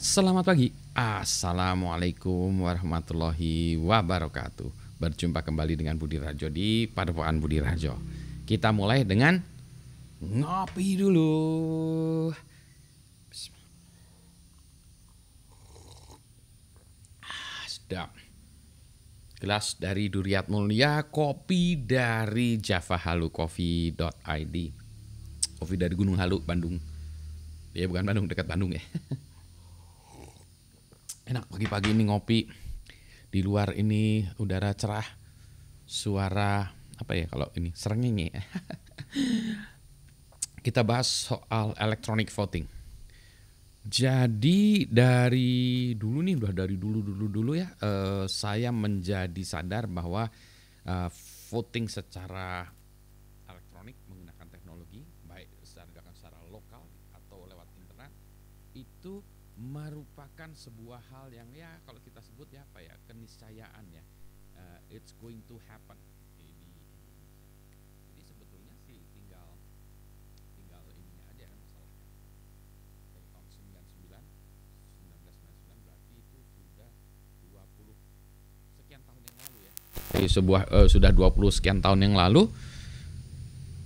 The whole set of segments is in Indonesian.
Selamat pagi, Assalamualaikum warahmatullahi wabarakatuh Berjumpa kembali dengan Budi Rajo di Padepokan Budi Rajo Kita mulai dengan ngopi dulu ah, Sedap Gelas dari Duriat Mulia, kopi dari id. Kopi dari Gunung Halu, Bandung Ya bukan Bandung, dekat Bandung ya enak pagi-pagi ini ngopi di luar ini udara cerah suara apa ya kalau ini serengenge ya. kita bahas soal electronic voting jadi dari dulu nih udah dari dulu dulu dulu ya eh, saya menjadi sadar bahwa eh, voting secara elektronik menggunakan teknologi baik secara lokal atau lewat internet itu merupakan sebuah hal yang ya kalau kita sebut ya apa ya keniscayaan ya uh, it's going to happen jadi, jadi sebetulnya sih tinggal tinggal ininya aja kan masalah dari tahun 99 1999 berarti itu sudah 20 sekian tahun yang lalu ya Jadi sebuah uh, sudah 20 sekian tahun yang lalu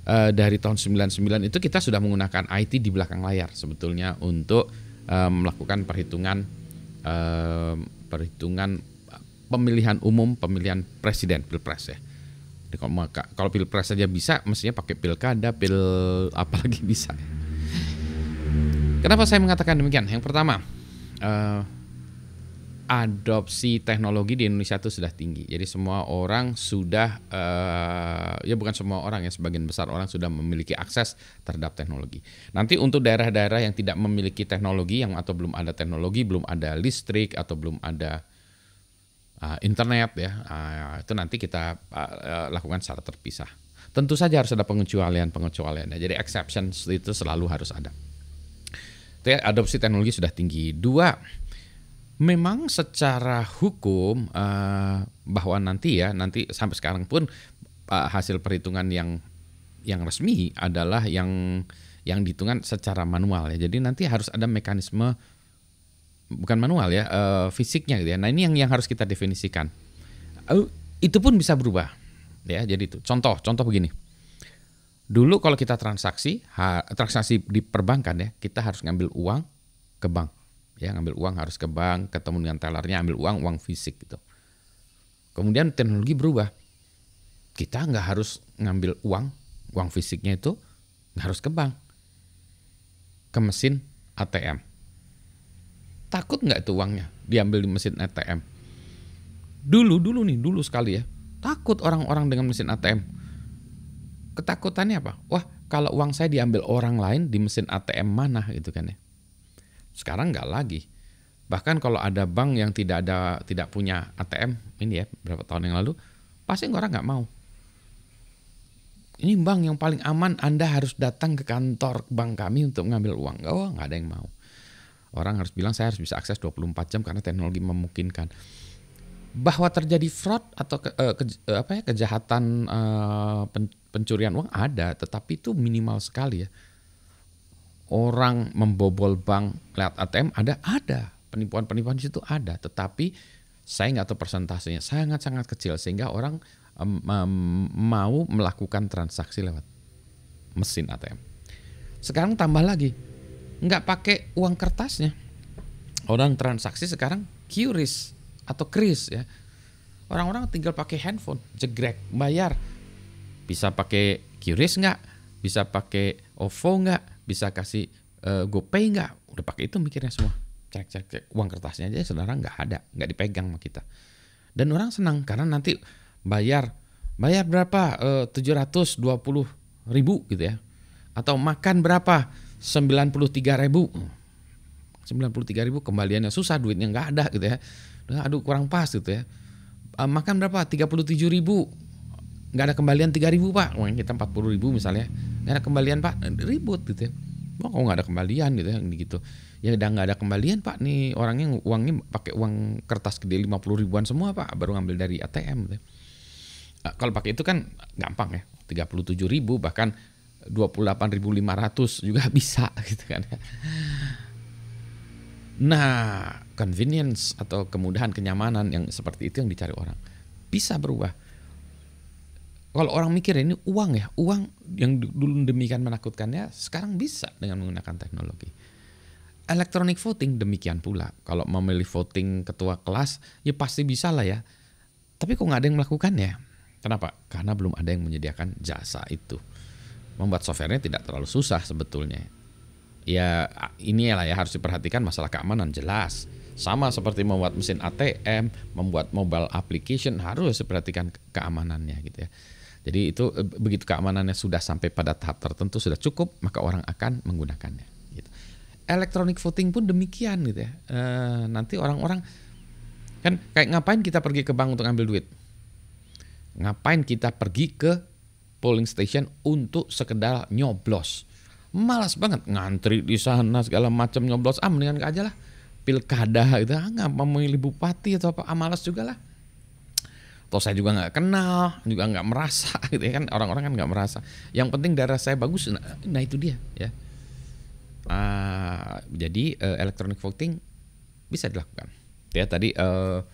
uh, dari tahun 99 itu kita sudah menggunakan IT di belakang layar sebetulnya untuk um, melakukan perhitungan um, perhitungan eh, pemilihan umum, pemilihan presiden pilpres ya. Jadi kalau kalau pilpres saja bisa, mestinya pakai pilkada, pil apa lagi bisa. Kenapa saya mengatakan demikian? Yang pertama, uh, adopsi teknologi di Indonesia itu sudah tinggi. Jadi semua orang sudah uh, ya bukan semua orang ya sebagian besar orang sudah memiliki akses terhadap teknologi. Nanti untuk daerah-daerah yang tidak memiliki teknologi yang atau belum ada teknologi, belum ada listrik atau belum ada uh, internet ya, uh, itu nanti kita uh, lakukan secara terpisah. Tentu saja harus ada pengecualian-pengecualian ya. Jadi exception itu selalu harus ada. adopsi teknologi sudah tinggi. Dua, memang secara hukum eh, bahwa nanti ya nanti sampai sekarang pun eh, hasil perhitungan yang yang resmi adalah yang yang dihitungan secara manual ya. Jadi nanti harus ada mekanisme bukan manual ya eh, fisiknya gitu ya. Nah ini yang yang harus kita definisikan. itu pun bisa berubah ya. Jadi itu contoh contoh begini. Dulu kalau kita transaksi transaksi di perbankan ya kita harus ngambil uang ke bank ya ngambil uang harus ke bank ketemu dengan tellernya ambil uang uang fisik gitu kemudian teknologi berubah kita nggak harus ngambil uang uang fisiknya itu nggak harus ke bank ke mesin ATM takut nggak itu uangnya diambil di mesin ATM dulu dulu nih dulu sekali ya takut orang-orang dengan mesin ATM ketakutannya apa wah kalau uang saya diambil orang lain di mesin ATM mana gitu kan ya sekarang nggak lagi. Bahkan kalau ada bank yang tidak ada tidak punya ATM ini ya berapa tahun yang lalu pasti orang nggak mau. Ini bank yang paling aman Anda harus datang ke kantor bank kami untuk ngambil uang. Oh ada yang mau. Orang harus bilang saya harus bisa akses 24 jam karena teknologi memungkinkan. Bahwa terjadi fraud atau ke, eh, ke, eh, apa ya kejahatan eh, pen, pencurian uang ada, tetapi itu minimal sekali ya orang membobol bank lewat ATM ada ada penipuan-penipuan di situ ada tetapi saya nggak tahu persentasenya sangat-sangat kecil sehingga orang um, um, mau melakukan transaksi lewat mesin ATM sekarang tambah lagi nggak pakai uang kertasnya orang transaksi sekarang QRIS atau kris ya orang-orang tinggal pakai handphone jegrek bayar bisa pakai QRIS nggak bisa pakai OVO nggak bisa kasih uh, GoPay nggak? Udah pakai itu mikirnya semua. Cek cek cek uang kertasnya aja sebenarnya nggak ada, nggak dipegang sama kita. Dan orang senang karena nanti bayar bayar berapa? Eh, tujuh ratus dua puluh ribu gitu ya. Atau makan berapa? Sembilan puluh tiga ribu. Sembilan puluh tiga ribu kembaliannya susah duitnya nggak ada gitu ya. Aduh kurang pas gitu ya. Eh, makan berapa? Tiga puluh tujuh ribu nggak ada kembalian 3000 pak uang kita 40 ribu misalnya nggak ada kembalian pak nah, ribut gitu ya kok nggak ada kembalian gitu ya gitu ya udah nggak ada kembalian pak nih orangnya uangnya pakai uang kertas gede 50 ribuan semua pak baru ngambil dari ATM gitu ya. Nah, kalau pakai itu kan gampang ya 37 ribu bahkan 28.500 juga bisa gitu kan ya. Nah, convenience atau kemudahan kenyamanan yang seperti itu yang dicari orang bisa berubah kalau orang mikir ini uang ya, uang yang dulu demikian menakutkannya sekarang bisa dengan menggunakan teknologi. Electronic voting demikian pula. Kalau memilih voting ketua kelas, ya pasti bisa lah ya. Tapi kok nggak ada yang melakukannya? Kenapa? Karena belum ada yang menyediakan jasa itu. Membuat softwarenya tidak terlalu susah sebetulnya. Ya ini lah ya harus diperhatikan masalah keamanan jelas. Sama seperti membuat mesin ATM, membuat mobile application harus diperhatikan keamanannya gitu ya. Jadi itu eh, begitu keamanannya sudah sampai pada tahap tertentu sudah cukup maka orang akan menggunakannya. Gitu. Electronic voting pun demikian gitu ya. E, nanti orang-orang kan kayak ngapain kita pergi ke bank untuk ambil duit? Ngapain kita pergi ke polling station untuk sekedar nyoblos? Malas banget ngantri di sana segala macam nyoblos. Ah mendingan aja lah pilkada gitu. Ah, nggak memilih bupati atau apa? Ah, malas juga lah toh saya juga nggak kenal juga nggak merasa gitu ya kan orang-orang kan nggak merasa yang penting darah saya bagus nah, nah itu dia ya uh, jadi uh, electronic voting bisa dilakukan ya tadi uh,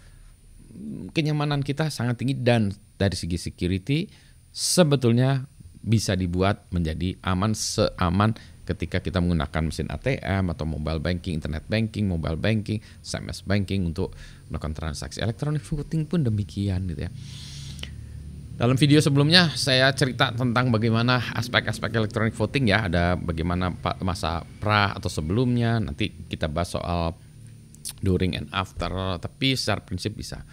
kenyamanan kita sangat tinggi dan dari segi security sebetulnya bisa dibuat menjadi aman seaman ketika kita menggunakan mesin ATM atau mobile banking, internet banking, mobile banking, SMS banking untuk melakukan transaksi elektronik voting pun demikian gitu ya. Dalam video sebelumnya saya cerita tentang bagaimana aspek-aspek elektronik voting ya, ada bagaimana masa pra atau sebelumnya, nanti kita bahas soal during and after, tapi secara prinsip bisa.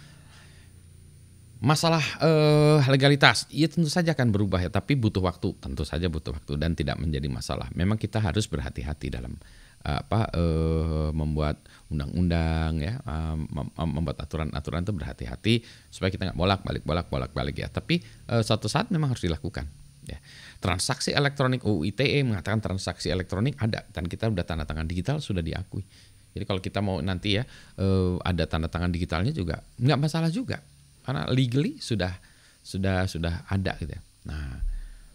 Masalah eh, legalitas, ya tentu saja akan berubah ya, tapi butuh waktu, tentu saja butuh waktu dan tidak menjadi masalah. Memang kita harus berhati-hati dalam eh, apa eh, membuat undang-undang ya, eh, eh, membuat aturan-aturan itu berhati-hati supaya kita nggak bolak-balik, bolak-balik-balik ya. Tapi eh, suatu saat memang harus dilakukan. Ya. Transaksi elektronik UU ITE mengatakan transaksi elektronik ada dan kita sudah tanda tangan digital sudah diakui. Jadi kalau kita mau nanti ya eh, ada tanda tangan digitalnya juga nggak masalah juga karena legally sudah sudah sudah ada gitu ya. Nah,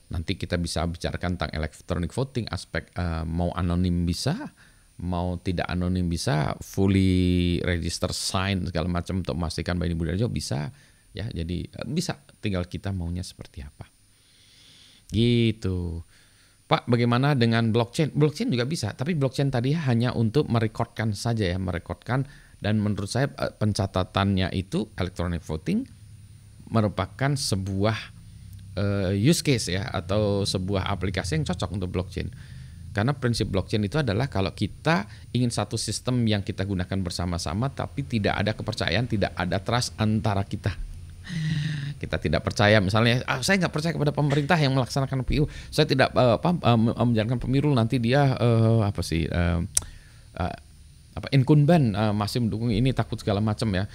nanti kita bisa bicarakan tentang electronic voting aspek uh, mau anonim bisa, mau tidak anonim bisa, fully register sign segala macam untuk memastikan Bani Budarjo bisa ya. Jadi eh, bisa tinggal kita maunya seperti apa. Gitu. Pak, bagaimana dengan blockchain? Blockchain juga bisa, tapi blockchain tadi hanya untuk merekodkan saja ya, merekodkan dan menurut saya eh, pencatatannya itu electronic voting merupakan sebuah uh, use case ya atau sebuah aplikasi yang cocok untuk blockchain. Karena prinsip blockchain itu adalah kalau kita ingin satu sistem yang kita gunakan bersama-sama tapi tidak ada kepercayaan, tidak ada trust antara kita. Kita tidak percaya misalnya ah, saya nggak percaya kepada pemerintah yang melaksanakan PU. Saya tidak uh, apa uh, menjalankan pemilu nanti dia uh, apa sih uh, uh, apa inkunben uh, eh, masih mendukung ini takut segala macam ya.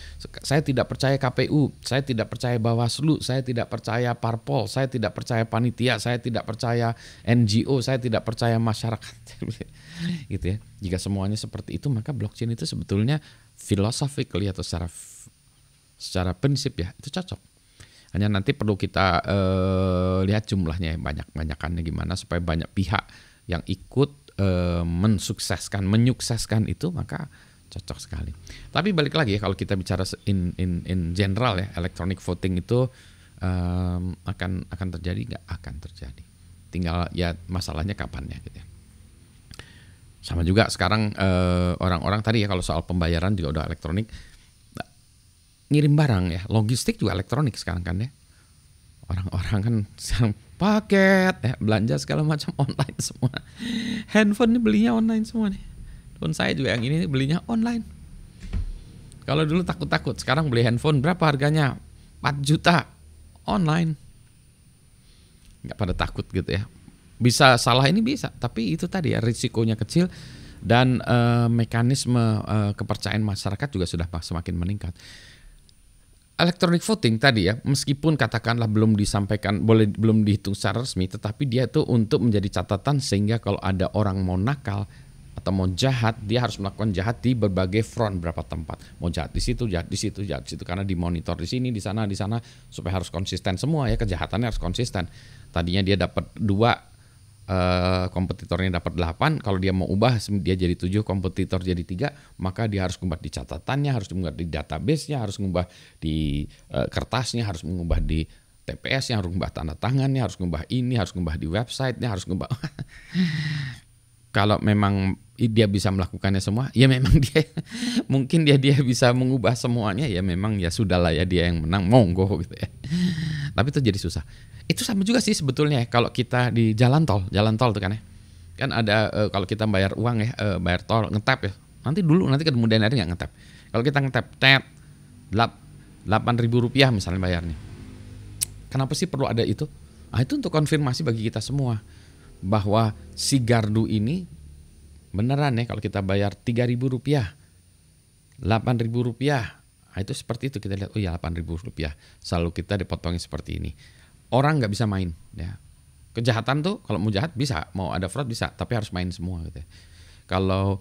Saya tidak percaya KPU, saya tidak percaya Bawaslu, saya tidak percaya parpol, saya tidak percaya panitia, saya tidak percaya NGO, saya tidak percaya masyarakat. gitu ya. Jika semuanya seperti itu maka blockchain itu sebetulnya philosophically atau secara secara prinsip ya itu cocok. Hanya nanti perlu kita uh, lihat jumlahnya ya, banyak-banyakannya gimana supaya banyak pihak yang ikut e, mensukseskan menyukseskan itu maka cocok sekali. Tapi balik lagi ya kalau kita bicara in in in general ya electronic voting itu e, akan akan terjadi nggak akan terjadi. Tinggal ya masalahnya kapannya gitu ya. Sama juga sekarang orang eh, orang-orang tadi ya kalau soal pembayaran juga udah elektronik ngirim barang ya, logistik juga elektronik sekarang kan ya orang-orang kan sekarang paket ya belanja segala macam online semua handphone ini belinya online semua nih pun saya juga yang ini belinya online kalau dulu takut-takut sekarang beli handphone berapa harganya 4 juta online nggak pada takut gitu ya bisa salah ini bisa tapi itu tadi ya risikonya kecil dan e, mekanisme e, kepercayaan masyarakat juga sudah semakin meningkat electronic voting tadi ya, meskipun katakanlah belum disampaikan, boleh belum dihitung secara resmi, tetapi dia itu untuk menjadi catatan sehingga kalau ada orang mau nakal atau mau jahat, dia harus melakukan jahat di berbagai front berapa tempat. Mau jahat di situ, jahat di situ, jahat di situ karena dimonitor di sini, di sana, di sana supaya harus konsisten semua ya kejahatannya harus konsisten. Tadinya dia dapat dua Eh, kompetitornya dapat 8, kalau dia mau ubah dia jadi 7, kompetitor jadi tiga, maka dia harus mengubah di catatannya, harus mengubah di database-nya, harus mengubah di uh, kertasnya, harus mengubah di TPS yang harus mengubah tanda tangannya, harus mengubah ini, harus mengubah di website-nya harus mengubah. Kalau memang dia bisa melakukannya semua, ya memang dia mungkin dia dia bisa mengubah semuanya, ya memang ya sudahlah ya dia yang menang, monggo gitu ya. Tapi itu jadi susah itu sama juga sih sebetulnya kalau kita di jalan tol jalan tol tuh kan ya kan ada uh, kalau kita bayar uang ya uh, bayar tol ngetap ya nanti dulu nanti kemudian hari nggak ngetap kalau kita ngetap tap delapan ribu rupiah misalnya bayarnya kenapa sih perlu ada itu nah, itu untuk konfirmasi bagi kita semua bahwa si gardu ini beneran ya kalau kita bayar tiga ribu rupiah delapan ribu rupiah Nah, itu seperti itu kita lihat, oh ya delapan ribu rupiah. Selalu kita dipotongin seperti ini orang nggak bisa main ya kejahatan tuh kalau mau jahat bisa mau ada fraud bisa tapi harus main semua gitu ya. kalau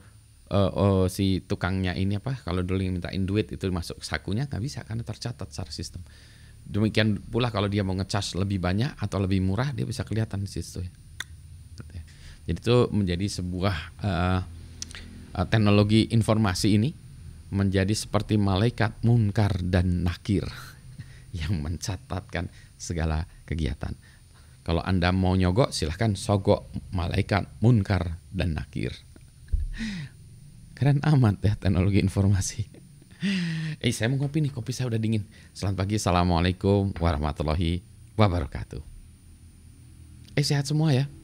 uh, uh, si tukangnya ini apa kalau dulu yang mintain duit itu masuk sakunya nggak bisa karena tercatat secara sistem demikian pula kalau dia mau ngecas lebih banyak atau lebih murah dia bisa kelihatan di situ ya. Gitu ya. jadi itu menjadi sebuah uh, uh, teknologi informasi ini menjadi seperti malaikat munkar dan nakir yang mencatatkan segala kegiatan. Kalau Anda mau nyogok, silahkan sogok malaikat, munkar, dan nakir. Keren amat ya teknologi informasi. Eh, saya mau kopi nih, kopi saya udah dingin. Selamat pagi, Assalamualaikum warahmatullahi wabarakatuh. Eh, sehat semua ya.